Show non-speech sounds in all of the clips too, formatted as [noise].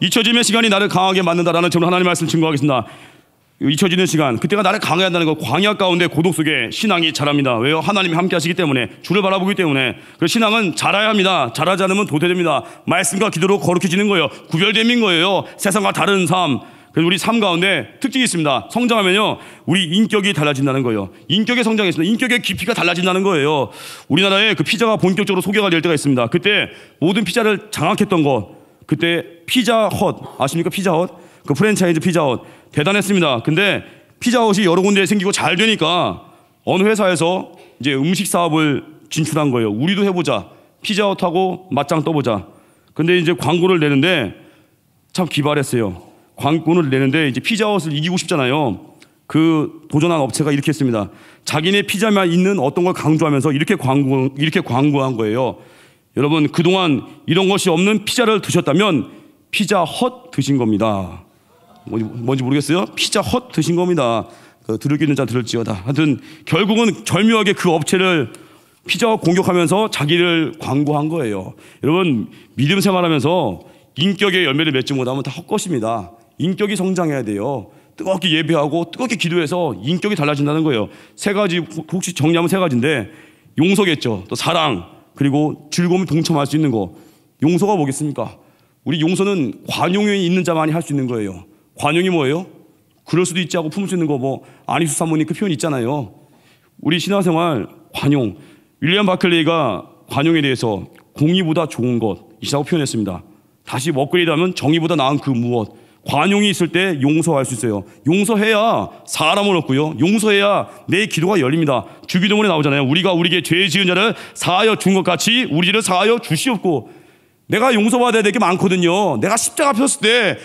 잊혀지면 시간이 나를 강하게 만든다라는 점을 하나님 말씀 증거하겠습니다. 잊혀지는 시간, 그때가 나를 강하게 한다는 거 그 광야 가운데 고독 속에 신앙이 자랍니다. 왜요? 하나님이 함께 하시기 때문에, 주를 바라보기 때문에. 그 신앙은 자라야 합니다. 자라지 않으면 도태됩니다. 말씀과 기도로 거룩해지는 거예요. 구별됨인 거예요. 세상과 다른 삶. 그래서 우리 삶 가운데 특징이 있습니다. 성장하면요, 우리 인격이 달라진다는 거예요. 인격의 성장했습니다. 인격의 깊이가 달라진다는 거예요. 우리나라에 그 피자가 본격적으로 소개가 될 때가 있습니다. 그때 모든 피자를 장악했던 것, 그때 피자헛 아십니까 피자헛 그 프랜차이즈 피자헛 대단했습니다. 근데 피자헛이 여러 군데 생기고 잘 되니까 어느 회사에서 이제 음식 사업을 진출한 거예요. 우리도 해보자 피자헛하고 맞짱 떠보자. 근데 이제 광고를 내는데 참 기발했어요. 광고를 내는데 이제 피자헛을 이기고 싶잖아요. 그 도전한 업체가 이렇게 했습니다. 자기네 피자만 있는 어떤 걸 강조하면서 이렇게 광고 이렇게 광고한 거예요. 여러분, 그동안 이런 것이 없는 피자를 드셨다면 피자 헛 드신 겁니다. 뭔지 모르겠어요? 피자 헛 드신 겁니다. 그 들을 기는자 들을지어다. 하여튼 결국은 절묘하게 그 업체를 피자와 공격하면서 자기를 광고한 거예요. 여러분, 믿음 생활하면서 인격의 열매를 맺지 못하면 다 헛것입니다. 인격이 성장해야 돼요. 뜨겁게 예배하고 뜨겁게 기도해서 인격이 달라진다는 거예요. 세 가지, 혹시 정리하면 세 가지인데 용서겠죠. 또 사랑, 그리고 즐거움을 동참할 수 있는 거. 용서가 뭐겠습니까? 우리 용서는 관용에 있는 자만이 할 수 있는 거예요. 관용이 뭐예요? 그럴 수도 있지 하고 품을 수 있는 거 뭐 아니수 사모님 그 표현 있잖아요. 우리 신화생활 관용. 윌리엄 바클레이가 관용에 대해서 공의보다 좋은 것이라고 표현했습니다. 다시 업그레이드하면 정의보다 나은 그 무엇. 관용이 있을 때 용서할 수 있어요. 용서해야 사람은 없고요. 용서해야 내 기도가 열립니다. 주기도문에 나오잖아요. 우리가 우리에게 죄 지은 자를 사하여 준 것 같이 우리를 사하여 주시옵고 내가 용서받아야 될 게 많거든요. 내가 십자가 폈을 때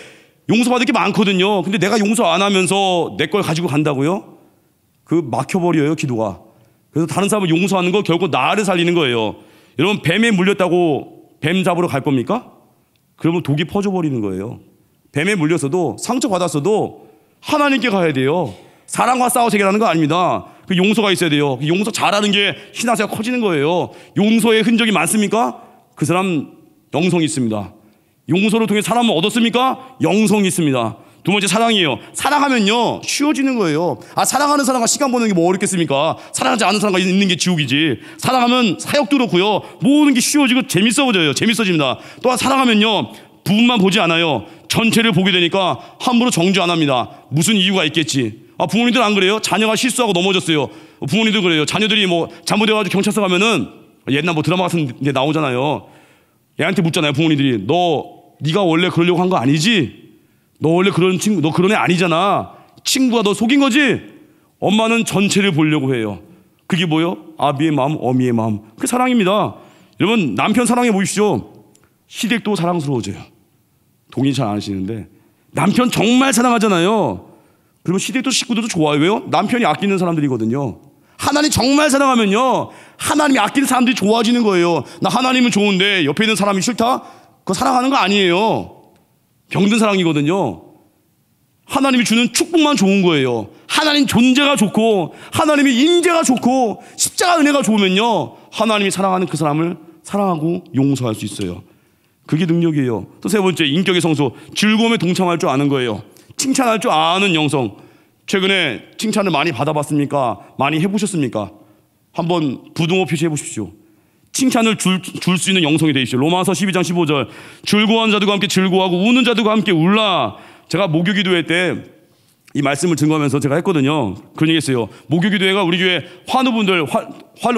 용서받을 게 많거든요. 근데 내가 용서 안 하면서 내 걸 가지고 간다고요? 그 막혀버려요, 기도가. 그래서 다른 사람을 용서하는 거 결국 나를 살리는 거예요. 여러분, 뱀에 물렸다고 뱀 잡으러 갈 겁니까? 그러면 독이 퍼져버리는 거예요. 뱀에 물려서도 상처받았어도 하나님께 가야 돼요. 사랑과 싸워 제결하는 거 아닙니다. 그 용서가 있어야 돼요. 그 용서 잘하는 게 신앙세가 커지는 거예요. 용서의 흔적이 많습니까? 그 사람 영성이 있습니다. 용서를 통해 사람을 얻었습니까? 영성이 있습니다. 두 번째 사랑이에요. 사랑하면요 쉬워지는 거예요. 아 사랑하는 사람과 시간 보는 게 뭐 어렵겠습니까? 사랑하지 않는 사람과 있는 게 지옥이지. 사랑하면 사역도 그렇고요 모든 게 쉬워지고 재밌어져요. 재밌어집니다. 또한 사랑하면요 부분만 보지 않아요. 전체를 보게 되니까 함부로 정지 안 합니다. 무슨 이유가 있겠지. 아, 부모님들 안 그래요? 자녀가 실수하고 넘어졌어요. 부모님들 그래요. 자녀들이 뭐 잘못해가지고 경찰서 가면은 옛날 뭐 드라마 같은 데 나오잖아요. 애한테 묻잖아요. 부모님들이 너 네가 원래 그러려고 한 거 아니지? 너 원래 그런 친구 너 그런 애 아니잖아. 친구가 너 속인 거지? 엄마는 전체를 보려고 해요. 그게 뭐요? 아비의 마음, 어미의 마음. 그게 사랑입니다. 여러분 남편 사랑해 보십시오. 시댁도 사랑스러워져요. 동의 잘 안 하시는데 남편 정말 사랑하잖아요. 그러면 시댁도 식구들도 좋아요. 왜요? 남편이 아끼는 사람들이거든요. 하나님 정말 사랑하면요. 하나님이 아끼는 사람들이 좋아지는 거예요. 나 하나님은 좋은데 옆에 있는 사람이 싫다? 그거 사랑하는 거 아니에요. 병든 사랑이거든요. 하나님이 주는 축복만 좋은 거예요. 하나님 존재가 좋고, 하나님이인재가 좋고, 십자가 은혜가 좋으면요. 하나님이 사랑하는 그 사람을 사랑하고 용서할 수 있어요. 그게 능력이에요. 또 세 번째, 인격의 성소. 즐거움에 동참할 줄 아는 거예요. 칭찬할 줄 아는 영성. 최근에 칭찬을 많이 받아봤습니까? 많이 해보셨습니까? 한번 부등호 표시해보십시오. 칭찬을 줄 수 있는 영성이 되십시오. 로마서 12장 15절. 즐거운 자들과 함께 즐거워하고 우는 자들과 함께 울라. 제가 모교 기도회 때이 말씀을 증거하면서 제가 했거든요. 그런 얘기 했어요. 목요기도회가 우리 교회 환우분들, 환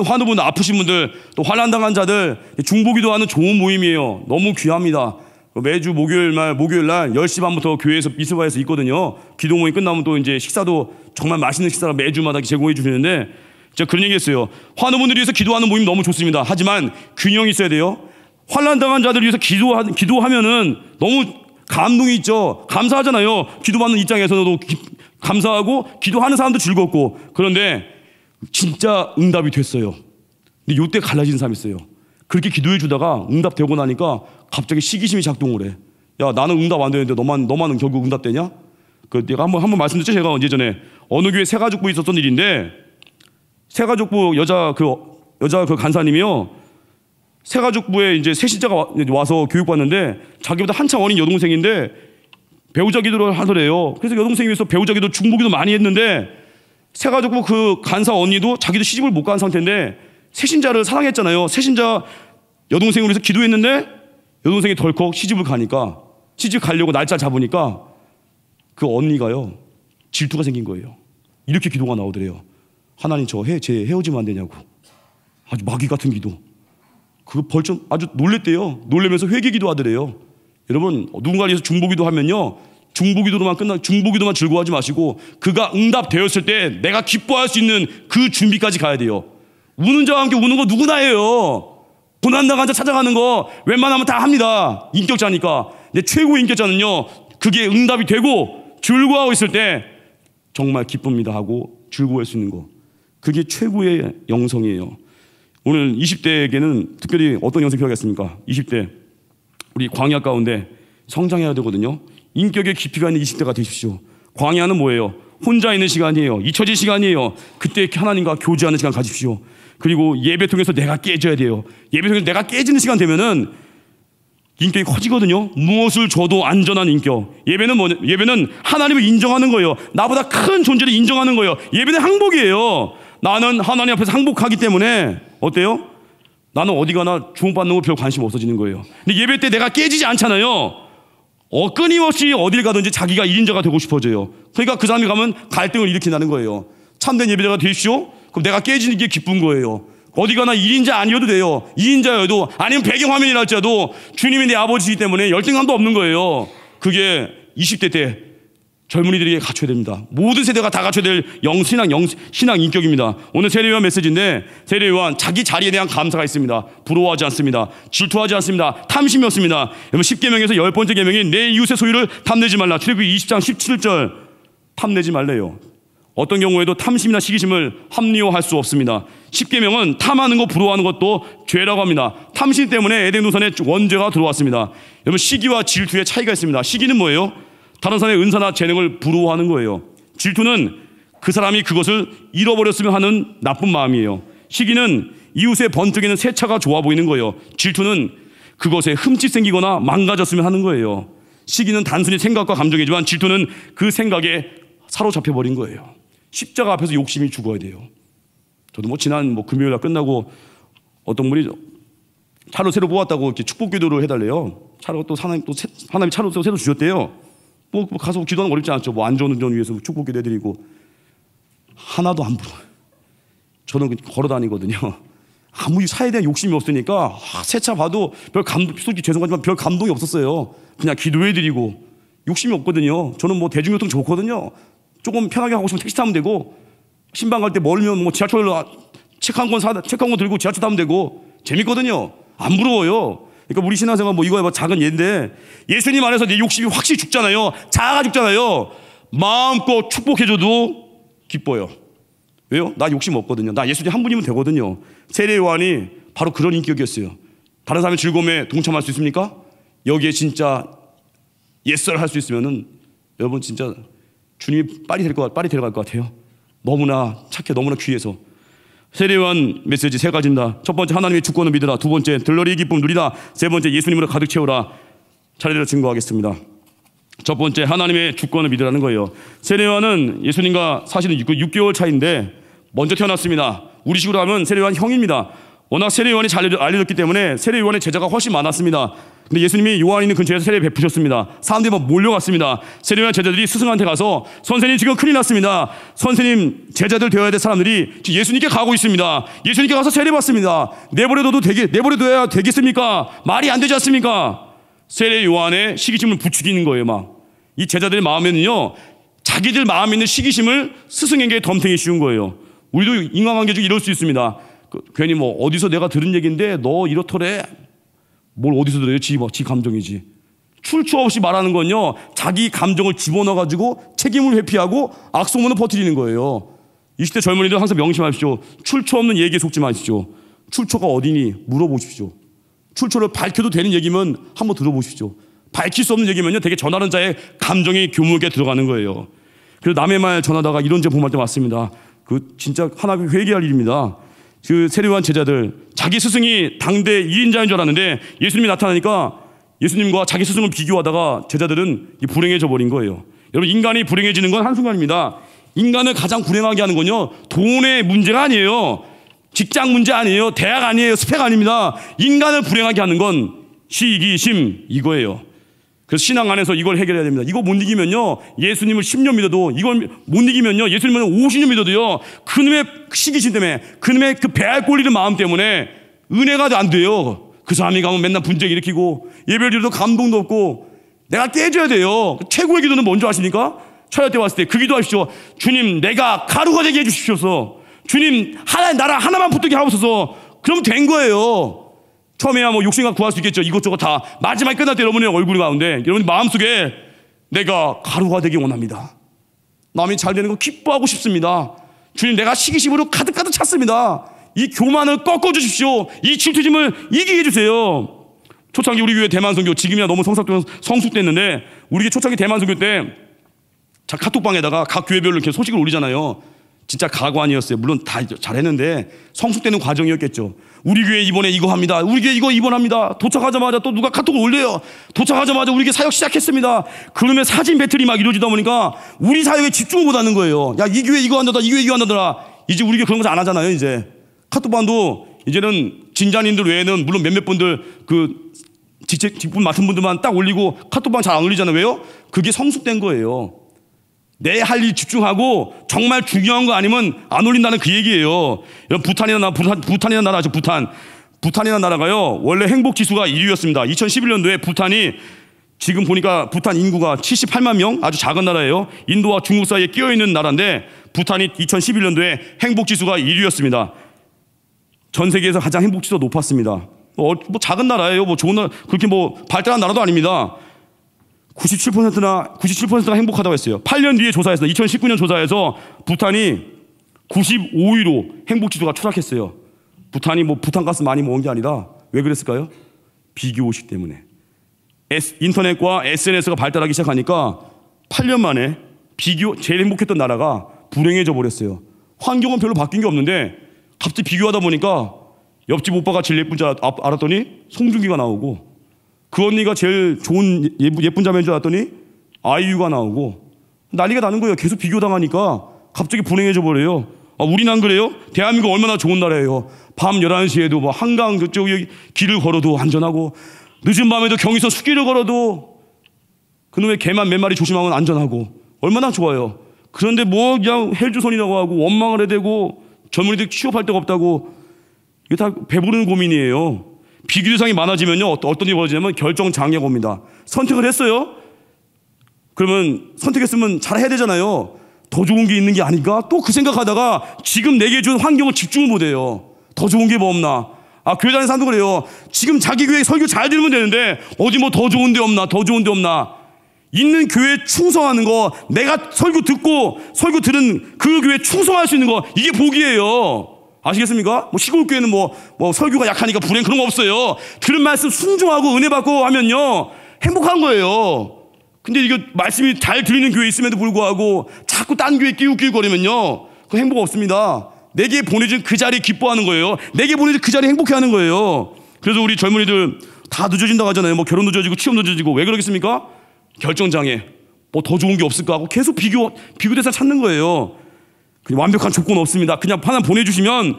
환우분들, 아프신 분들, 또 환란당한 자들, 중보기도하는 좋은 모임이에요. 너무 귀합니다. 매주 목요일 날, 목요일 날 10시 반부터 교회에서 미스바에서 있거든요. 기도 모임 끝나면 또 이제 식사도 정말 맛있는 식사를 매주마다 제공해 주시는데 제가 그런 얘기 했어요. 환우분들 위해서 기도하는 모임 너무 좋습니다. 하지만 균형이 있어야 돼요. 환란당한 자들 위해서 기도 하 기도하면은 너무 감동이 있죠. 감사하잖아요. 기도받는 입장에서도 기, 감사하고 기도하는 사람도 즐겁고 그런데 진짜 응답이 됐어요. 근데 요때 갈라진 사람 있어요. 그렇게 기도해 주다가 응답되고 나니까 갑자기 시기심이 작동을 해. 야 나는 응답 안 되는데 너만 너만은 결국 응답되냐? 그 내가 한번 한번 말씀드렸죠 제가 언제 전에 어느 교회 새 가족부 있었던 일인데 새 가족부 여자 그 여자 그 간사님이요 새가족부에 이제 새신자가 와서 교육받는데 자기보다 한참 어린 여동생인데 배우자 기도를 하더래요. 그래서 여동생이 위해서 배우자 기도 중복기도 많이 했는데 새가족부 그 간사 언니도 자기도 시집을 못 간 상태인데 새신자를 사랑했잖아요. 새신자 여동생을 위해서 기도했는데 여동생이 덜컥 시집을 가니까 시집 가려고 날짜 잡으니까 그 언니가요 질투가 생긴 거예요. 이렇게 기도가 나오더래요. 하나님 저 해, 제 헤어지면 안 되냐고. 아주 마귀 같은 기도. 그 벌점 아주 놀랬대요. 놀래면서 회개기도 하더래요. 여러분 누군가 를 위해서 중보기도 하면요. 중보기도로만 끝나 중보기도만 즐거워하지 마시고 그가 응답되었을 때 내가 기뻐할 수 있는 그 준비까지 가야 돼요. 우는 자와 함께 우는 거누구나해요 고난 당한 자 찾아가는 거 웬만하면 다 합니다. 인격자니까. 내 최고의 인격자는요. 그게 응답이 되고 즐거워하고 있을 때 정말 기쁩니다 하고 즐거워할 수 있는 거. 그게 최고의 영성이에요. 오늘 20대에게는 특별히 어떤 연습이 필요하겠습니까? 20대 우리 광야 가운데 성장해야 되거든요. 인격의 깊이가 있는 20대가 되십시오. 광야는 뭐예요? 혼자 있는 시간이에요. 잊혀진 시간이에요. 그때 하나님과 교제하는 시간 가십시오. 그리고 예배 통해서 내가 깨져야 돼요. 예배 통해서 내가 깨지는 시간 되면은 인격이 커지거든요. 무엇을 줘도 안전한 인격. 예배는 뭐 예배는 하나님을 인정하는 거예요. 나보다 큰 존재를 인정하는 거예요. 예배는 항복이에요. 나는 하나님 앞에서 항복하기 때문에 어때요? 나는 어디 가나 주문받는거 별 관심 없어지는 거예요. 근데 예배 때 내가 깨지지 않잖아요. 어, 끊임없이 어딜 가든지 자기가 1인자가 되고 싶어져요. 그러니까 그 사람이 가면 갈등을 일으킨다는 거예요. 참된 예배자가 되십시오. 그럼 내가 깨지는 게 기쁜 거예요. 어디 가나 1인자 아니어도 돼요. 2인자여도 아니면 배경화면이랄지라도 주님이 내 아버지이기 때문에 열등감도 없는 거예요. 그게 20대 때 젊은이들에게 갖춰야 됩니다. 모든 세대가 다 갖춰야 될 영신앙, 영, 신앙 인격입니다. 오늘 세례요한 메시지인데 세례요한 자기 자리에 대한 감사가 있습니다. 부러워하지 않습니다. 질투하지 않습니다. 탐심이 없습니다. 여러분 10개명에서 열 번째 개명인 내 이웃의 소유를 탐내지 말라. 출애비 20장 17절 탐내지 말래요. 어떤 경우에도 탐심이나 시기심을 합리화할 수 없습니다. 10개명은 탐하는 거, 부러워하는 것도 죄라고 합니다. 탐심 때문에 에덴 동산에 원죄가 들어왔습니다. 여러분 시기와 질투의 차이가 있습니다. 시기는 뭐예요? 다른 사람의 은사나 재능을 부러워하는 거예요. 질투는 그 사람이 그것을 잃어버렸으면 하는 나쁜 마음이에요. 시기는 이웃의 번뜩이는 새 차가 좋아 보이는 거예요. 질투는 그것에 흠집 생기거나 망가졌으면 하는 거예요. 시기는 단순히 생각과 감정이지만 질투는 그 생각에 사로잡혀 버린 거예요. 십자가 앞에서 욕심이 죽어야 돼요. 저도 뭐 지난 뭐 금요일 날 끝나고 어떤 분이 차로 새로 뽑았다고 이렇게 축복 기도를 해달래요. 차로 또 하나님 또 하나님 차로 새로 주셨대요. 뭐, 가서 기도하는 거 어렵지 않죠. 뭐안 좋은 운전 위해서 축복기도 해드리고 하나도 안 부러워요. 저는 걸어 다니거든요. [laughs] 아무리 사에 대한 욕심이 없으니까 아, 세차 봐도 별 감동, 솔직히 죄송하지만 별 감동이 없었어요. 그냥 기도해드리고 욕심이 없거든요. 저는 뭐 대중교통 좋거든요. 조금 편하게 하고 싶으면 택시 타면 되고 신방 갈 때 멀면 뭐 지하철로 책 한권 아, 사다 책한 권 들고 지하철 타면 되고 재밌거든요. 안 부러워요. 그러니까 우리 신앙생활 뭐 이거 뭐 작은 예인데 예수님 안에서 내 욕심이 확실히 죽잖아요. 자아가 죽잖아요. 마음껏 축복해줘도 기뻐요. 왜요? 나 욕심 없거든요. 나 예수님 한 분이면 되거든요. 세례 요한이 바로 그런 인격이었어요. 다른 사람의 즐거움에 동참할 수 있습니까? 여기에 진짜 예을 할수 있으면은 여러분 진짜 주님이 빨리 데리고 빨리 데려갈 것 같아요. 너무나 착해, 너무나 귀해서. 세례요 메시지 세 가지입니다. 첫 번째 하나님의 주권을 믿으라. 두 번째 들러리 기쁨 누리라. 세 번째 예수님으로 가득 채우라. 차례대로 증거하겠습니다. 첫 번째 하나님의 주권을 믿으라는 거예요. 세례요은 예수님과 사실은 6, 그 개월 차인데 먼저 태어났습니다. 우리식으로 하면 세례요 형입니다. 워낙 세례요한이 잘 알려졌기 때문에 세례요한의 제자가 훨씬 많았습니다. 근데 예수님이 요한이 있는 근처에서 그 세례 베푸셨습니다. 사람들이 막 몰려갔습니다. 세례요한 제자들이 스승한테 가서 선생님 지금 큰일 났습니다. 선생님 제자들 되어야 될 사람들이 예수님께 가고 있습니다. 예수님께 가서 세례 받습니다. 내버려둬도 되게 내버려둬야 되겠습니까? 말이 안 되지 않습니까? 세례 요한의 시기심을 부추기는 거예요, 막. 이 제자들의 마음에는요, 자기들 마음에 있는 시기심을 스승에게 덤탱이 씌운 거예요. 우리도 인간관계 중 이럴 수 있습니다. 그, 괜히 뭐 어디서 내가 들은 얘기인데 너 이렇더래. 뭘 어디서 들어요? 지, 뭐, 지 감정이지. 출처 없이 말하는 건요. 자기 감정을 집어넣어 가지고 책임을 회피하고 악소문을 퍼뜨리는 거예요. 20대 젊은이들 항상 명심하십시오. 출처 없는 얘기에 속지 마십시오. 출처가 어디니 물어보십시오. 출처를 밝혀도 되는 얘기면 한번 들어보십시오. 밝힐 수 없는 얘기면요. 되게 전하는 자의 감정이 교묘하게 들어가는 거예요. 그래서 남의 말 전하다가 이런 제품할 때맞습니다그 진짜 하나 그 회개할 일입니다. 그 세리와 제자들 자기 스승이 당대 2인자인 줄 알았는데 예수님이 나타나니까 예수님과 자기 스승을 비교하다가 제자들은 불행해져 버린 거예요. 여러분 인간이 불행해지는 건 한순간입니다. 인간을 가장 불행하게 하는 건요. 돈의 문제가 아니에요. 직장 문제 아니에요. 대학 아니에요. 스펙 아닙니다. 인간을 불행하게 하는 건 시기심 이거예요. 그래서 신앙 안에서 이걸 해결해야 됩니다. 이거 못 이기면요. 예수님을 10년 믿어도 이걸 못 이기면요. 예수님을 50년 믿어도요. 그놈의 시기심 때문에 그놈의 그 배알 꼴리는 마음 때문에 은혜가 안 돼요. 그 사람이 가면 맨날 분쟁 일으키고 예배를 드려도 감동도 없고 내가 깨져야 돼요. 최고의 기도는 뭔지 아십니까? 철야 때 왔을 때 그 기도하십시오. 주님 내가 가루가 되게 해주십시오 주님 하나의 나라 하나만 붙들게 하옵소서. 그럼 된 거예요. 처음에야 뭐 욕심과 구할 수 있겠죠. 이것저것 다. 마지막에 끝날 때 여러분의 얼굴 가운데 여러분 마음속에 내가 가루가 되기 원합니다. 남이 잘 되는 거 기뻐하고 싶습니다. 주님 내가 시기심으로 가득가득 찼습니다. 이 교만을 꺾어주십시오. 이 질투심을 이기게 해주세요. 초창기 우리 교회 대만 선교 지금이야 너무 성숙됐는데 우리 교 초창기 대만 선교 때자 카톡방에다가 각 교회별로 이렇게 소식을 올리잖아요. 진짜 가관이었어요. 물론 다 잘했는데 성숙되는 과정이었겠죠. 우리 교회 이번에 이거 합니다. 우리 교회 이거 입원합니다. 도착하자마자 또 누가 카톡을 올려요. 도착하자마자 우리 교회 사역 시작했습니다. 그러면 사진 배틀이 막 이루어지다 보니까 우리 사역에 집중을 못 하는 거예요. 야, 이 교회 이거 한다더라. 이 교회 이거 한다더라. 이제 우리 교회 그런 거 안 하잖아요, 이제. 카톡반도 이제는 진자님들 외에는 물론 몇몇 분들 그 직책 직분 맡은 분들만 딱 올리고 카톡반 잘안 올리잖아요. 왜요? 그게 성숙된 거예요. 내할일 집중하고 정말 중요한 거 아니면 안 올린다는 그 얘기예요. 여러분 부탄이나 나 부탄 부탄이나 나라죠 부탄 부탄이라 나라가요 원래 행복 지수가 1위였습니다. 2011년도에 부탄이 지금 보니까 부탄 인구가 78만 명 아주 작은 나라예요. 인도와 중국 사이에 끼어 있는 나라인데 부탄이 2011년도에 행복 지수가 1위였습니다. 전 세계에서 가장 행복 지수가 높았습니다. 뭐, 어, 뭐, 작은 나라예요. 뭐 좋은 나라 그렇게 뭐 발달한 나라도 아닙니다. 97%나 97%가 행복하다고 했어요. 8년 뒤에 조사해서 2019년 조사에서 부탄이 95위로 행복 지수가 추락했어요. 부탄이 뭐 부탄 가스 많이 먹은 게 아니라 왜 그랬을까요? 비교의식 때문에. S, 인터넷과 SNS가 발달하기 시작하니까 8년 만에 비교 제일 행복했던 나라가 불행해져 버렸어요. 환경은 별로 바뀐 게 없는데 갑자기 비교하다 보니까 옆집 오빠가 제일 예쁜 줄 아, 알았더니 송중기가 나오고 그 언니가 제일 좋은 예쁜 예쁜 자매인 줄 알았더니 아이유가 나오고 난리가 나는 거예요. 계속 비교당하니까 갑자기 불행해져 버려요. 아, 우린 안 그래요? 대한민국 얼마나 좋은 나라예요. 밤 11시에도 뭐 한강 저쪽에 길을 걸어도 안전하고 늦은 밤에도 경의선 숲길을 걸어도 그놈의 개만 몇 마리 조심하면 안전하고 얼마나 좋아요. 그런데 뭐 그냥 헬조선이라고 하고 원망을 해대고 젊은이들 취업할 데가 없다고 이게 다배부르는 고민이에요. 비교 대상이 많아지면요. 어떤 일이 벌어지냐면 결정 장애가 옵니다. 선택을 했어요. 그러면 선택했으면 잘 해야 되잖아요. 더 좋은 게 있는 게 아닌가? 또 그 생각하다가 지금 내게 준 환경을 집중을 못 해요. 더 좋은 게 뭐 없나? 아, 교회 다니는 사람도 그래요. 지금 자기 교회 설교 잘 들으면 되는데 어디 뭐 더 좋은 데 없나? 더 좋은 데 없나? 있는 교회에 충성하는 거, 내가 설교 듣고 설교 들은 그 교회에 충성할 수 있는 거, 이게 복이에요. 아시겠습니까? 뭐 시골교회는 뭐, 뭐 설교가 약하니까 불행 그런 거 없어요. 들은 말씀 순종하고 은혜 받고 하면요. 행복한 거예요. 근데 이거 말씀이 잘 들리는 교회 있음에도 불구하고 자꾸 딴 교회 끼우끼우거리면요. 그 행복 없습니다. 내게 보내준 그 자리 기뻐하는 거예요. 내게 보내준 그 자리 행복해 하는 거예요. 그래서 우리 젊은이들 다 늦어진다고 하잖아요. 뭐 결혼 늦어지고 취업 늦어지고 왜 그러겠습니까? 결정장애. 뭐 더 좋은 게 없을까 하고 계속 비교, 비교대상 찾는 거예요. 완벽한 조건 없습니다. 그냥 하나 보내주시면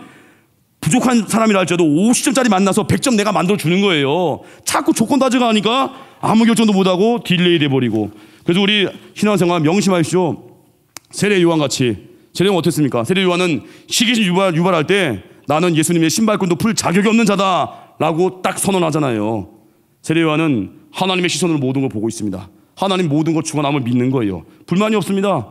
부족한 사람이라 할지라도 50점짜리 만나서 100점 내가 만들어주는 거예요. 자꾸 조건 따져가니까 아무 결정도 못하고 딜레이 돼버리고. 그래서 우리 신앙생활 명심하십시오. 세례 요한같이. 세례 요한 어땠습니까? 세례 요한은 시기심 유발, 유발할 때 나는 예수님의 신발끈도 풀 자격이 없는 자다. 라고 딱 선언하잖아요. 세례 요한은 하나님의 시선으로 모든 걸 보고 있습니다. 하나님 모든 걸 주관함을 믿는 거예요. 불만이 없습니다.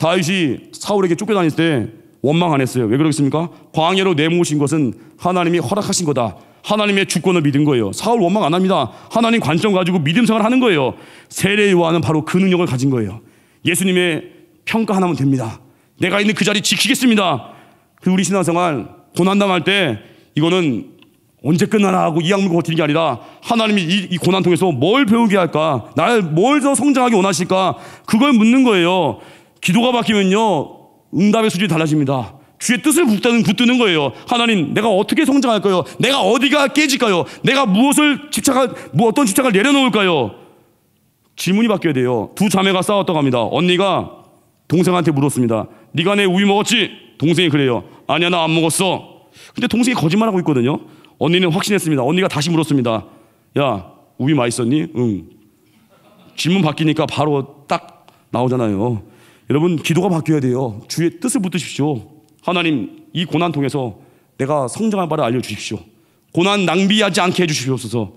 다윗이 사울에게 쫓겨다닐 때 원망 안 했어요. 왜 그러겠습니까? 광야로 내모으신 것은 하나님이 허락하신 거다. 하나님의 주권을 믿은 거예요. 사울 원망 안 합니다. 하나님 관점 가지고 믿음 생활 하는 거예요. 세례 요한은 바로 그 능력을 가진 거예요. 예수님의 평가 하나면 됩니다. 내가 있는 그 자리 지키겠습니다. 그 우리 신앙생활 고난당할 때 이거는 언제 끝나나 하고 이 악물고 버티는 게 아니라 하나님이 이, 이 고난 통해서 뭘 배우게 할까? 날 뭘 더 성장하게 원하실까? 그걸 묻는 거예요. 기도가 바뀌면요. 응답의 수준이 달라집니다. 주의 뜻을 붙드는, 붙드는 거예요. 하나님, 내가 어떻게 성장할까요? 내가 어디가 깨질까요? 내가 무엇을 집착할, 뭐 어떤 집착을 내려놓을까요? 질문이 바뀌어야 돼요. 두 자매가 싸웠다고 합니다. 언니가 동생한테 물었습니다. 네가 내 우유 먹었지? 동생이 그래요. 아니야, 나 안 먹었어. 근데 동생이 거짓말하고 있거든요. 언니는 확신했습니다. 언니가 다시 물었습니다. 야, 우유 맛있었니? 응. 질문 바뀌니까 바로 딱 나오잖아요. 여러분 기도가 바뀌어야 돼요. 주의 뜻을 붙드십시오. 하나님 이 고난 통해서 내가 성장할 바를 알려주십시오. 고난 낭비하지 않게 해주시옵소서.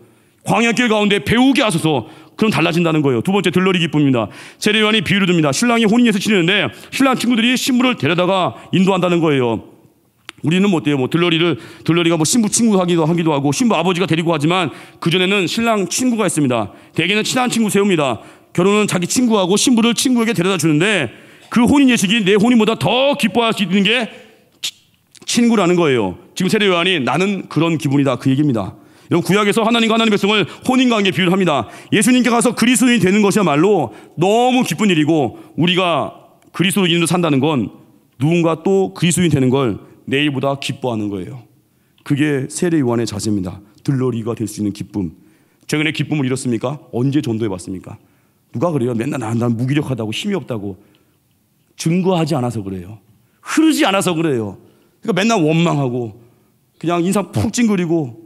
광야길 가운데 배우게 하소서. 그럼 달라진다는 거예요. 두 번째 들러리 기쁨입니다. 세례요한이 비유를 듭니다. 신랑이 혼인에서 지내는데 신랑 친구들이 신부를 데려다가 인도한다는 거예요. 우리는 뭐 어때요? 뭐 들러리를 들러리가 뭐 신부 친구 하기도 하기도 하고 신부 아버지가 데리고 하지만 그 전에는 신랑 친구가 있습니다. 대개는 친한 친구 세웁니다. 결혼은 자기 친구하고 신부를 친구에게 데려다 주는데 그 혼인 예식이 내 혼인보다 더 기뻐할 수 있는 게 친구라는 거예요. 지금 세례 요한이 나는 그런 기분이다 그 얘기입니다. 여러분 구약에서 하나님과 하나님 백성을 혼인 관계 비유 합니다. 예수님께 가서 그리스도인이 되는 것이야말로 너무 기쁜 일이고 우리가 그리스도인으로 산다는 건 누군가 또 그리스도인 되는 걸 내일보다 기뻐하는 거예요. 그게 세례 요한의 자세입니다. 들러리가 될 수 있는 기쁨. 최근에 기쁨을 잃었습니까? 언제 전도해 봤습니까? 누가 그래요? 맨날 난, 난 무기력하다고 힘이 없다고 증거하지 않아서 그래요. 흐르지 않아서 그래요. 그러니까 맨날 원망하고 그냥 인상 푹 찡그리고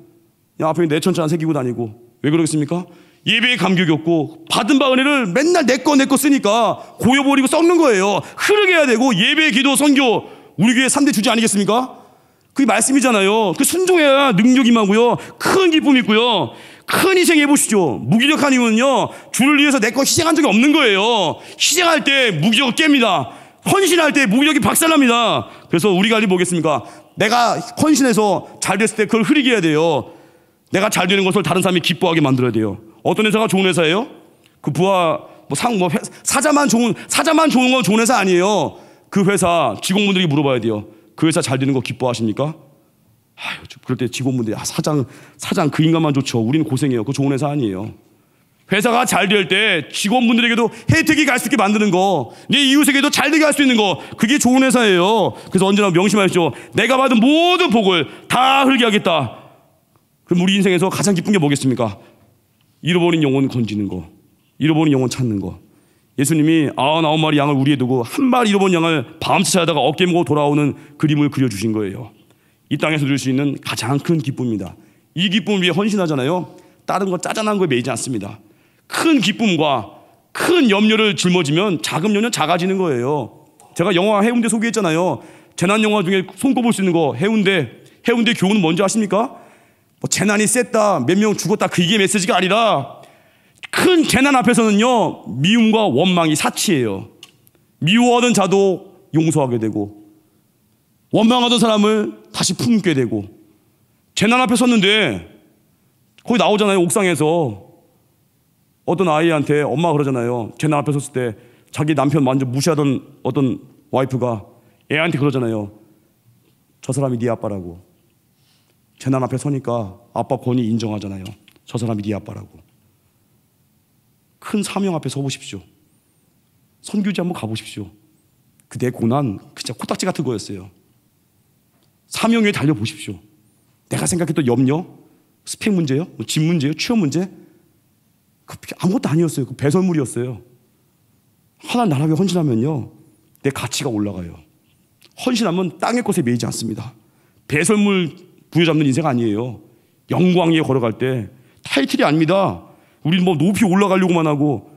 그냥 앞에 내천천안 새기고 다니고 왜 그러겠습니까? 예배에 감격이 없고 받은 바 은혜를 맨날 내 거 내 거 쓰니까 고여버리고 썩는 거예요. 흐르게 해야 되고 예배, 기도, 선교 우리 교회 3대 주제 아니겠습니까? 그게 말씀이잖아요. 그 순종해야 능력 이많고요큰 기쁨이 있고요. 큰 희생해 보시죠. 무기력한 이유는요, 주를 위해서 내 거 희생한 적이 없는 거예요. 희생할 때 무기력을 깹니다. 헌신할 때 무기력이 박살납니다. 그래서 우리가 이 보겠습니까? 내가 헌신해서 잘 됐을 때 그걸 흐리게 해야 돼요. 내가 잘 되는 것을 다른 사람이 기뻐하게 만들어야 돼요. 어떤 회사가 좋은 회사예요? 그 부하, 뭐 상, 뭐, 사자만 좋은, 사자만 좋은 건 좋은 회사 아니에요. 그 회사 직원분들이 물어봐야 돼요. 그 회사 잘 되는 거 기뻐하십니까? 아유, 그럴 때 직원분들이 아, 사장 사장 그 인간만 좋죠. 우리는 고생해요. 그 좋은 회사 아니에요. 회사가 잘 될 때 직원분들에게도 혜택이 갈 수 있게 만드는 거, 내 이웃에게도 잘 되게 할 수 있는 거, 그게 좋은 회사예요. 그래서 언제나 명심하십시오. 내가 받은 모든 복을 다 흘게 하겠다. 그럼 우리 인생에서 가장 기쁜 게 뭐겠습니까? 잃어버린 영혼 건지는 거, 잃어버린 영혼 찾는 거. 예수님이 아흔아홉 마리 양을 우리에 두고 한 마리 잃어버린 양을 밤새 찾아다가 어깨 에 무고 돌아오는 그림을 그려주신 거예요. 이 땅에서 누릴 수 있는 가장 큰 기쁨입니다. 이 기쁨 을위해 헌신하잖아요. 다른 거 짜잔한 거에 매이지 않습니다. 큰 기쁨과 큰 염려를 짊어지면 작은 염려는 작아지는 거예요. 제가 영화 해운대 소개했잖아요. 재난 영화 중에 손꼽을 수 있는 거 해운대 해운대 교훈은 뭔지 아십니까? 뭐 재난이 셌다 몇 명 죽었다 그게 메시지가 아니라 큰 재난 앞에서는요 미움과 원망이 사치예요. 미워하던 자도 용서하게 되고 원망하던 사람을 다시 품게 되고 재난 앞에 섰는데 거기 나오잖아요 옥상에서 어떤 아이한테 엄마 그러잖아요 재난 앞에 섰을 때 자기 남편 완전 무시하던 어떤 와이프가 애한테 그러잖아요 저 사람이 네 아빠라고 재난 앞에 서니까 아빠 권위 인정하잖아요 저 사람이 네 아빠라고 큰 사명 앞에 서보십시오 선교지 한번 가보십시오 그 내 고난 진짜 코딱지 같은 거였어요 사명에 달려보십시오. 내가 생각했던 염려, 스펙 문제요, 뭐 집 문제요, 취업 문제, 그 아무것도 아니었어요. 그 배설물이었어요. 하나님 나라에 헌신하면요, 내 가치가 올라가요. 헌신하면 땅의 것에 매이지 않습니다. 배설물 부여잡는 인생 아니에요. 영광에 걸어갈 때 타이틀이 아닙니다. 우리 뭐 높이 올라가려고만 하고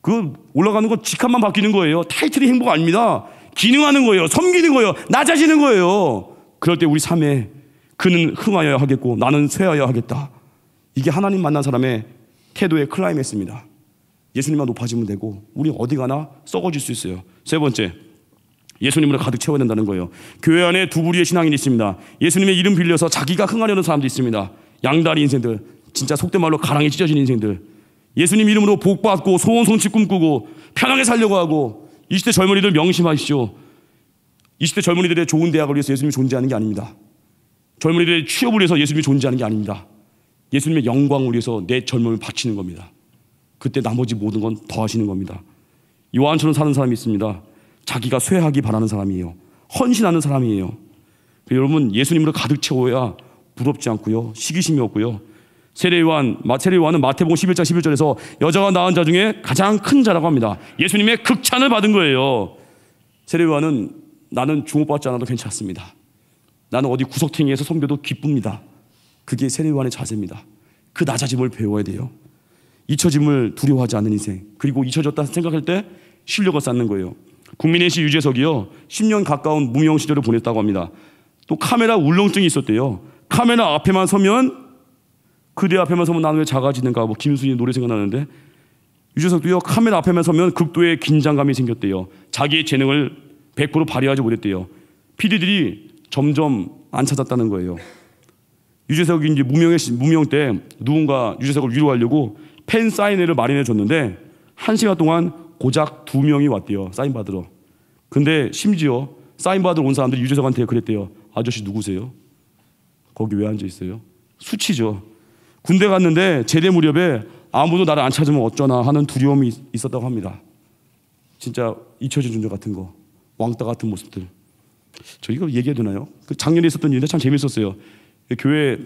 그 올라가는 건 직함만 바뀌는 거예요. 타이틀이 행복 아닙니다. 기능하는 거예요. 섬기는 거예요. 낮아지는 거예요. 그럴 때 우리 삶에 그는 흥하여야 하겠고 나는 쇠하여야 하겠다. 이게 하나님 만난 사람의 태도의 클라이맥스입니다. 예수님만 높아지면 되고 우리 어디 가나 썩어질 수 있어요. 세 번째, 예수님으로 가득 채워야 된다는 거예요. 교회 안에 두 부류의 신앙인이 있습니다. 예수님의 이름 빌려서 자기가 흥하려는 사람도 있습니다. 양다리 인생들, 진짜 속된 말로 가랑이 찢어진 인생들. 예수님 이름으로 복받고 소원손치 꿈꾸고 편하게 살려고 하고 이 시대 젊은이들 명심하시오. 십 20대 젊은이들의 좋은 대학을 위해서 예수님이 존재하는 게 아닙니다. 젊은이들의 취업을 위해서 예수님이 존재하는 게 아닙니다. 예수님의 영광을 위해서 내 젊음을 바치는 겁니다. 그때 나머지 모든 건 더하시는 겁니다. 요한처럼 사는 사람이 있습니다. 자기가 쇠하기 바라는 사람이에요. 헌신하는 사람이에요. 여러분 예수님으로 가득 채워야 부럽지 않고요. 시기심이 없고요. 세례요한, 세례요한은 마태복음 11장 11절에서 여자가 낳은 자 중에 가장 큰 자라고 합니다. 예수님의 극찬을 받은 거예요. 세례요한은 나는 주목받지 않아도 괜찮습니다. 나는 어디 구석탱이에서 섬겨도 기쁩니다. 그게 세례요한의 자세입니다. 그 낮아짐을 배워야 돼요. 잊혀짐을 두려워하지 않는 인생. 그리고 잊혀졌다 생각할 때 실력을 쌓는 거예요. 국민의시 유재석이요. 10년 가까운 무명 시절을 보냈다고 합니다. 또 카메라 울렁증이 있었대요. 카메라 앞에만 서면 그대 앞에만 서면 나는 왜 작아지는가. 뭐김순희 노래 생각나는데 유재석도요. 카메라 앞에만 서면 극도의 긴장감이 생겼대요. 자기의 재능을 100% 발휘하지 못했대요. PD들이 점점 안 찾았다는 거예요. 유재석이 이제 무명의 무명 때 누군가 유재석을 위로하려고 팬 사인회를 마련해 줬는데 한 시간 동안 고작 두 명이 왔대요 사인 받으러. 근데 심지어 사인 받으러 온 사람들이 유재석한테 그랬대요. 아저씨 누구세요? 거기 왜 앉아 있어요? 수치죠. 군대 갔는데 제대 무렵에 아무도 나를 안 찾으면 어쩌나 하는 두려움이 있었다고 합니다. 진짜 잊혀진 존재 같은 거. 왕따 같은 모습들. 저 이거 얘기해도 되나요? 그 작년에 있었던 일인데 참 재밌었어요. 교회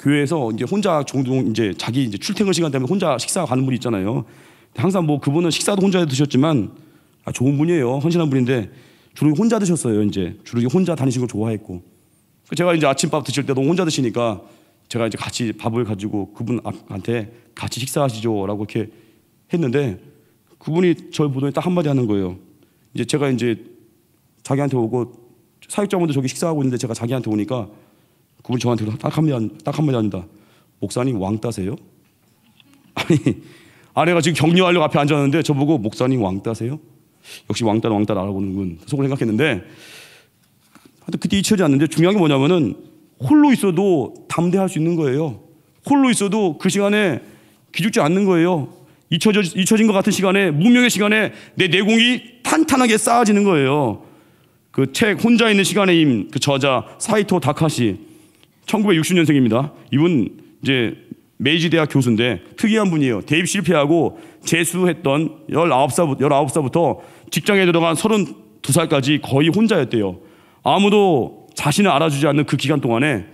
교회에서 이제 혼자 종종 이제 자기 이제 출퇴근 시간 때문 혼자 식사 가는 분이 있잖아요. 항상 뭐 그분은 식사도 혼자 드셨지만 아, 좋은 분이에요. 헌신한 분인데 주로 혼자 드셨어요. 이제 주로 혼자 다니시걸 좋아했고 그 제가 이제 아침밥 드실 때도 혼자 드시니까 제가 이제 같이 밥을 가지고 그분한테 같이 식사하시죠라고 이렇게 했는데 그분이 저를 보더니 딱 한마디 하는 거예요. 이제 제가 이제 자기한테 오고 사육자분도 저기 식사하고 있는데 제가 자기한테 오니까 그분 저한테 딱 한마디 딱 한마디 한다. 목사님 왕따세요? [laughs] 아니 아내가 지금 격려하려고 앞에 앉았는데 저보고 목사님 왕따세요? 역시 왕따는 왕따를 알아보는군. 속으로 생각했는데 하여튼 그때 잊혀지 않는데 중요한 게 뭐냐면은 홀로 있어도 담대할 수 있는 거예요. 홀로 있어도 그 시간에 기죽지 않는 거예요. 잊혀져, 잊혀진 것 같은 시간에, 무명의 시간에 내 내공이 탄탄하게 쌓아지는 거예요. 그 책 혼자 있는 시간의 힘, 그 저자 사이토 다카시, 1960년생입니다. 이분 이제 메이지 대학 교수인데 특이한 분이에요. 대입 실패하고 재수했던 19살, 19살부터 직장에 들어간 32살까지 거의 혼자였대요. 아무도 자신을 알아주지 않는 그 기간 동안에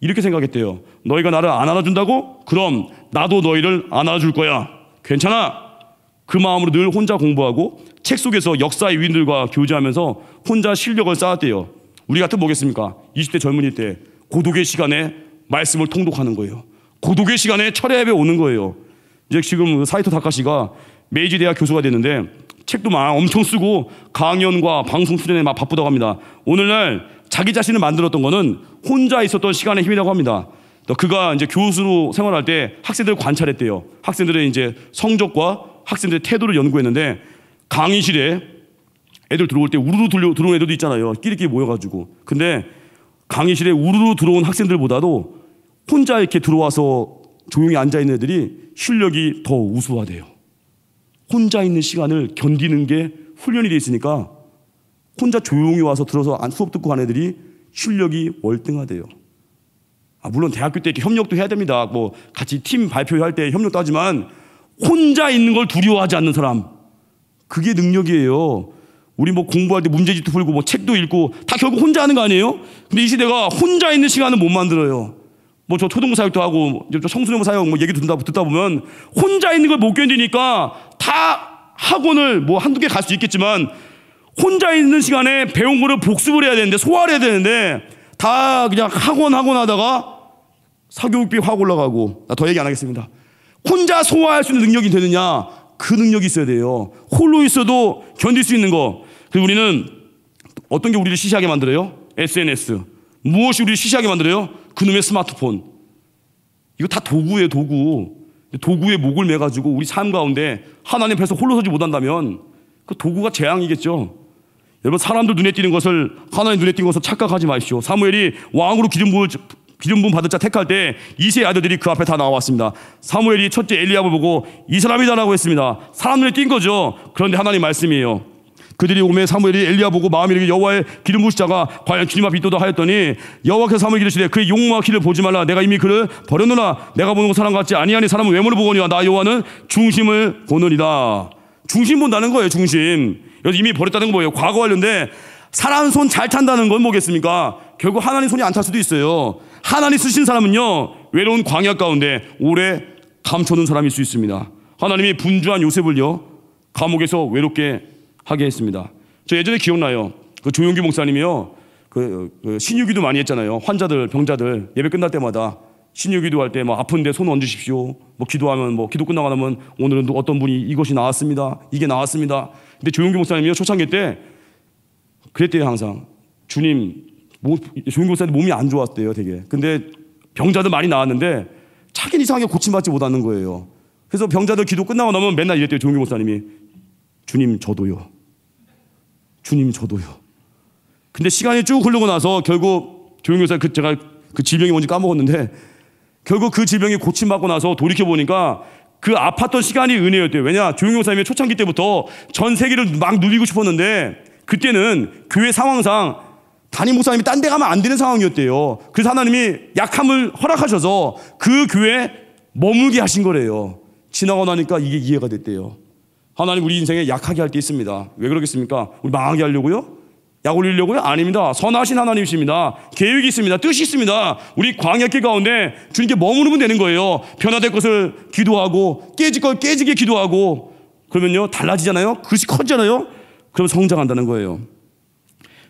이렇게 생각했대요. 너희가 나를 안 알아준다고? 그럼 나도 너희를 안 알아줄 거야. 괜찮아. 그 마음으로 늘 혼자 공부하고 책 속에서 역사의 위인들과 교제하면서 혼자 실력을 쌓았대요. 우리 같은 뭐겠습니까? 20대 젊은이 때 고독의 시간에 말씀을 통독하는 거예요. 고독의 시간에 철야 예배 오는 거예요. 이제 지금 그 사이토 다카시가 메이지 대학 교수가 됐는데 책도 막 엄청 쓰고 강연과 방송 출연에 막 바쁘다고 합니다. 오늘날 자기 자신을 만들었던 거는 혼자 있었던 시간의 힘이라고 합니다. 또 그가 이제 교수로 생활할 때 학생들을 관찰했대요. 학생들의 이제 성적과 학생들의 태도를 연구했는데 강의실에 애들 들어올 때 우르르 들려, 들어온 애들도 있잖아요. 끼리끼리 모여가지고. 근데 강의실에 우르르 들어온 학생들보다도 혼자 이렇게 들어와서 조용히 앉아있는 애들이 실력이 더우수화돼요 혼자 있는 시간을 견디는 게 훈련이 돼 있으니까 혼자 조용히 와서 들어서 수업 듣고 간 애들이 실력이 월등하대요. 아, 물론 대학교 때 이렇게 협력도 해야 됩니다. 뭐 같이 팀 발표할 때 협력도 하지만 혼자 있는 걸 두려워하지 않는 사람. 그게 능력이에요. 우리 뭐 공부할 때 문제집도 풀고 뭐 책도 읽고 다 결국 혼자 하는 거 아니에요? 근데 이 시대가 혼자 있는 시간은못 만들어요. 뭐 저 초등부 사역도 하고 청소년 부 사역 뭐 얘기 듣다, 듣다 보면 혼자 있는 걸 못 견디니까 다 학원을 뭐 한두 개 갈 수 있겠지만 혼자 있는 시간에 배운 거를 복습을 해야 되는데 소화를 해야 되는데 다 그냥 학원 학원 하다가 사교육비 확 올라가고 나 더 얘기 안 하겠습니다. 혼자 소화할 수 있는 능력이 되느냐? 그 능력이 있어야 돼요. 홀로 있어도 견딜 수 있는 거. 그리고 우리는 어떤 게 우리를 시시하게 만들어요? SNS. 무엇이 우리를 시시하게 만들어요? 그놈의 스마트폰. 이거 다 도구예요, 도구. 도구에 목을 매가지고 우리 삶 가운데 하나님 앞에서 홀로 서지 못한다면 그 도구가 재앙이겠죠. 여러분, 사람들 눈에 띄는 것을, 하나님 눈에 띄는 것을 착각하지 마십시오. 사무엘이 왕으로 기름 부을 기름분 받은 자 택할 때 이세 아들들이 그 앞에 다 나왔습니다. 사무엘이 첫째 엘리압을 보고 이 사람이다라고 했습니다. 사람 들이띈 거죠. 그런데 하나님 말씀이에요. 그들이 오면 사무엘이 엘리야 보고 마음이 이렇게 여호와의 기름 부시자가 과연 주님 앞에 있도다 하였더니 여호와께서 사무엘 기르시되 그의 용모와 키를 보지 말라 내가 이미 그를 버렸노라 내가 보는 사람 같지 아니하니 사람은 외모를 보거니와 나 여호와는 중심을 보느니라 중심 본다는 거예요 중심 여기 이미 버렸다는 거 뭐예요 과거 관련데 사람 손 잘 탄다는 건 뭐겠습니까 결국 하나님 손이 안 탈 수도 있어요 하나님 쓰신 사람은요, 외로운 광야 가운데 오래 감춰놓은 사람일 수 있습니다. 하나님이 분주한 요셉을요, 감옥에서 외롭게 하게 했습니다. 저 예전에 기억나요. 그 조용규 목사님이요, 그, 그 신유기도 많이 했잖아요. 환자들, 병자들 예배 끝날 때마다 신유기도 할때 뭐 아픈데 손 얹으십시오. 뭐 기도하면 뭐 기도 끝나고 나면 오늘은 어떤 분이 이것이 나왔습니다. 이게 나왔습니다. 근데 조용규 목사님이요 초창기 때 그랬대요 항상 주님 뭐, 조 교사님 몸이 안 좋았대요, 되게. 근데 병자들 많이 나왔는데 차긴 이상하게 고침받지 못하는 거예요. 그래서 병자들 기도 끝나고 나면 맨날 이랬대요, 조인 교사님이. 주님, 저도요. 주님, 저도요. 근데 시간이 쭉 흐르고 나서 결국 조인 교사 그 제가 그 질병이 뭔지 까먹었는데 결국 그 질병이 고침받고 나서 돌이켜보니까 그 아팠던 시간이 은혜였대요. 왜냐, 조용교 사님의 초창기 때부터 전 세계를 막 누비고 싶었는데 그때는 교회 상황상 담임 목사님이 딴 데 가면 안 되는 상황이었대요. 그래서 하나님이 약함을 허락하셔서 그 교회에 머물게 하신 거래요. 지나고 나니까 이게 이해가 됐대요. 하나님 우리 인생에 약하게 할게 있습니다. 왜 그러겠습니까? 우리 망하게 하려고요? 약 올리려고요? 아닙니다. 선하신 하나님이십니다. 계획이 있습니다. 뜻이 있습니다. 우리 광역기 가운데 주님께 머무르면 되는 거예요. 변화될 것을 기도하고 깨질 걸 깨지게 기도하고 그러면요 달라지잖아요. 그것이 커지잖아요. 그럼 성장한다는 거예요.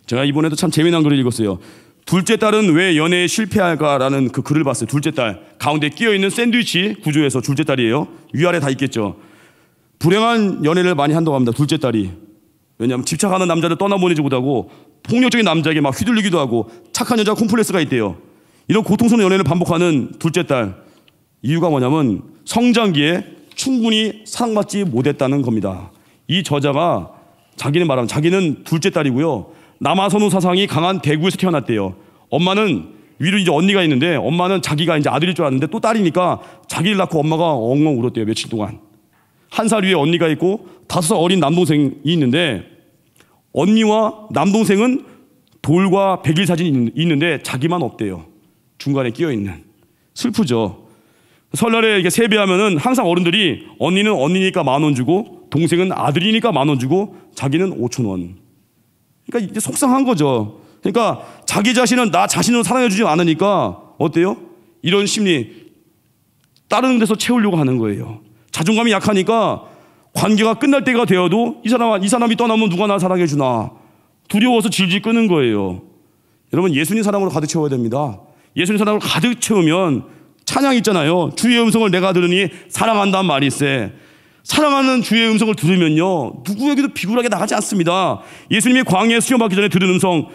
제가 이번에도 참 재미난 글을 읽었어요. 둘째 딸은 왜 연애에 실패할까라는 그 글을 봤어요. 둘째 딸. 가운데 끼어 있는 샌드위치 구조에서 둘째 딸이에요. 위아래 다 있겠죠. 불행한 연애를 많이 한다고 합니다. 둘째 딸이. 왜냐하면 집착하는 남자를 떠나보내지 못하고 폭력적인 남자에게 막 휘둘리기도 하고 착한 여자 콤플렉스가 있대요. 이런 고통스러운 연애를 반복하는 둘째 딸. 이유가 뭐냐면 성장기에 충분히 사랑받지 못했다는 겁니다. 이 저자가 자기는 말하면 자기는 둘째 딸이고요. 남아선호 사상이 강한 대구에서 태어났대요. 엄마는 위로 이제 언니가 있는데 엄마는 자기가 이제 아들일 줄 알았는데 또 딸이니까 자기를 낳고 엄마가 엉엉 울었대요. 며칠 동안. 한 살 위에 언니가 있고 다섯 살 어린 남동생이 있는데 언니와 남동생은 돌과 백일 사진이 있는데 자기만 없대요. 중간에 끼어 있는. 슬프죠. 설날에 이게 세배하면은 항상 어른들이 언니는 언니니까 만 원 주고 동생은 아들이니까 만 원 주고 자기는 오천 원. 그러니까 이제 속상한 거죠. 그러니까 자기 자신은 나자신을 사랑해주지 않으니까 어때요? 이런 심리 다른 데서 채우려고 하는 거예요. 자존감이 약하니까 관계가 끝날 때가 되어도 이 사람 이 사람이 떠나면 누가 나 사랑해 주나 두려워서 질질 끄는 거예요. 여러분 예수님 사랑으로 가득 채워야 됩니다. 예수님 사랑으로 가득 채우면 찬양 있잖아요. 주의 음성을 내가 들으니 사랑한다는 말이세. 사랑하는 주의 음성을 들으면요. 누구에게도 비굴하게 나가지 않습니다. 예수님이 광야에 수염받기 전에 들은 음성.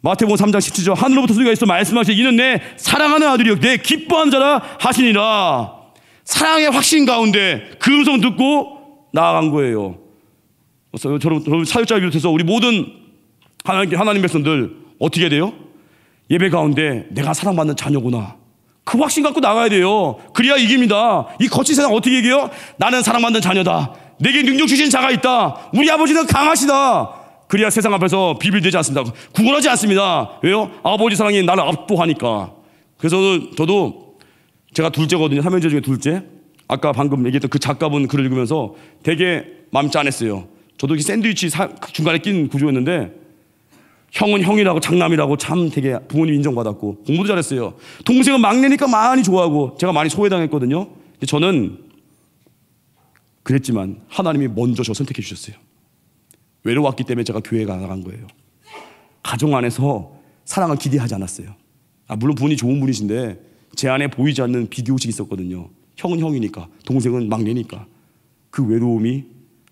마태복음 3장 17절 하늘로부터 소리가 있어 말씀하시 이는 내 사랑하는 아들이요 내 기뻐하는 자라 하시니라. 사랑의 확신 가운데 그 음성 듣고 나아간 거예요. 그래서 여러분 사역자를 비롯해서 우리 모든 하나님, 하나님 백성들 어떻게 돼요? 예배 가운데 내가 사랑받는 자녀구나. 그 확신 갖고 나가야 돼요. 그래야 이깁니다. 이 거친 세상 어떻게 이겨요? 나는 사랑받는 자녀다. 내게 능력 주신 자가 있다. 우리 아버지는 강하시다. 그래야 세상 앞에서 비빌되지 않습니다. 구원하지 않습니다. 왜요? 아버지 사랑이 나를 압도하니까. 그래서 저도 제가 둘째거든요. 삼면제 중에 둘째. 아까 방금 얘기했던 그 작가분 글을 읽으면서 되게 마음 짠했어요. 저도 이 샌드위치 사, 중간에 낀 구조였는데 형은 형이라고 장남이라고 참 되게 부모님 인정받았고 공부도 잘했어요. 동생은 막내니까 많이 좋아하고 제가 많이 소외당했거든요. 저는 그랬지만 하나님이 먼저 저 선택해 주셨어요. 외로웠기 때문에 제가 교회가 나간 거예요. 가정 안에서 사랑을 기대하지 않았어요. 아, 물론 분이 좋은 분이신데 제 안에 보이지 않는 비교식이 있었거든요. 형은 형이니까 동생은 막내니까 그 외로움이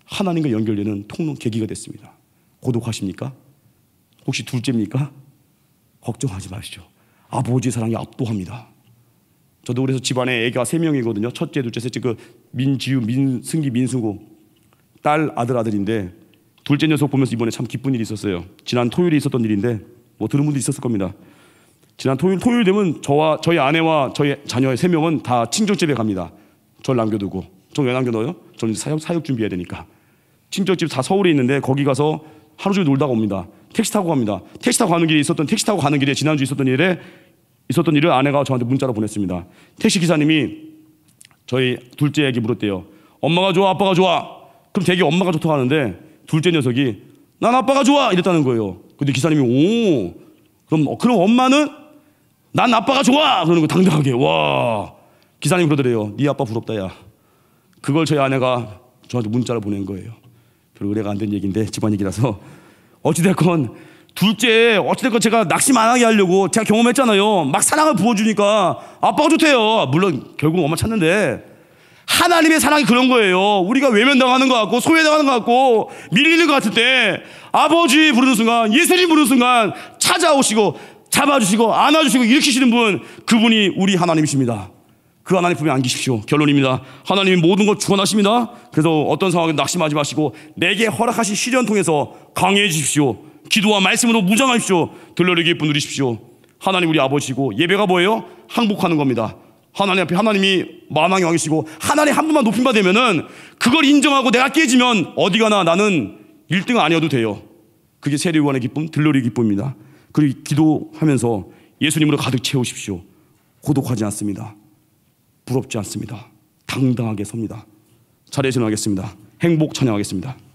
하나님과 연결되는 통로 계기가 됐습니다. 고독하십니까? 혹시 둘째입니까? 걱정하지 마시죠. 아버지 사랑이 압도합니다. 저도 그래서 집안에 애가 세 명이거든요. 첫째, 둘째, 셋째 그 민지우, 민승기, 민승고 딸, 아들, 아들인데 둘째 녀석 보면서 이번에 참 기쁜 일이 있었어요. 지난 토요일에 있었던 일인데 뭐 들은 분도 있었을 겁니다. 지난 토요일 토요일 되면 저와 저희 아내와 저희 자녀 의세 명은 다친족집에 갑니다. 저 남겨두고 저왜 남겨둬요? 저는 사역 사역 준비해야 되니까 친족집다 서울에 있는데 거기 가서 하루 종일 놀다가 옵니다. 택시 타고 갑니다. 택시 타고 가는 길에 있었던 택시 타고 가는 길에 지난주 있었던 일에 있었던 일을 아내가 저한테 문자로 보냈습니다. 택시 기사님이 저희 둘째에게 물었대요. 엄마가 좋아, 아빠가 좋아. 그럼 되게 엄마가 좋다고 하는데 둘째 녀석이 난 아빠가 좋아 이랬다는 거예요. 근데 기사님이 오 그럼 그럼 엄마는 난 아빠가 좋아 그러는 거 당당하게 와 기사님 그러더래요. 네 아빠 부럽다야. 그걸 저희 아내가 저한테 문자를 보낸 거예요. 별로 의뢰가 안 된 얘기인데 집안 얘기라서 어찌됐건 둘째 어찌됐건 제가 낙심 안 하게 하려고 제가 경험했잖아요. 막 사랑을 부어주니까 아빠가 좋대요. 물론 결국 엄마 찾는데 하나님의 사랑이 그런 거예요. 우리가 외면당하는 것 같고 소외당하는 것 같고 밀리는 것 같을 때 아버지 부르는 순간 예수님 부르는 순간 찾아오시고 잡아주시고 안아주시고 일으키시는 분 그분이 우리 하나님이십니다. 그 하나님 품에 안기십시오. 결론입니다. 하나님이 모든 것 주관하십니다. 그래서 어떤 상황에 낙심하지 마시고 내게 허락하신 시련 통해서 강해지십시오. 기도와 말씀으로 무장하십시오. 들러리기 기 누리십시오. 하나님 우리 아버지고 예배가 뭐예요? 항복하는 겁니다. 하나님 앞에 하나님이 만왕의 왕이시고 하나님 한 분만 높임 받으면은 그걸 인정하고 내가 깨지면 어디 가나 나는 1등 아니어도 돼요. 그게 세례요한의 기쁨, 들러리 기쁨입니다. 그리고 기도하면서 예수님으로 가득 채우십시오. 고독하지 않습니다. 부럽지 않습니다. 당당하게 섭니다. 자리에 진행하겠습니다. 행복 찬양하겠습니다.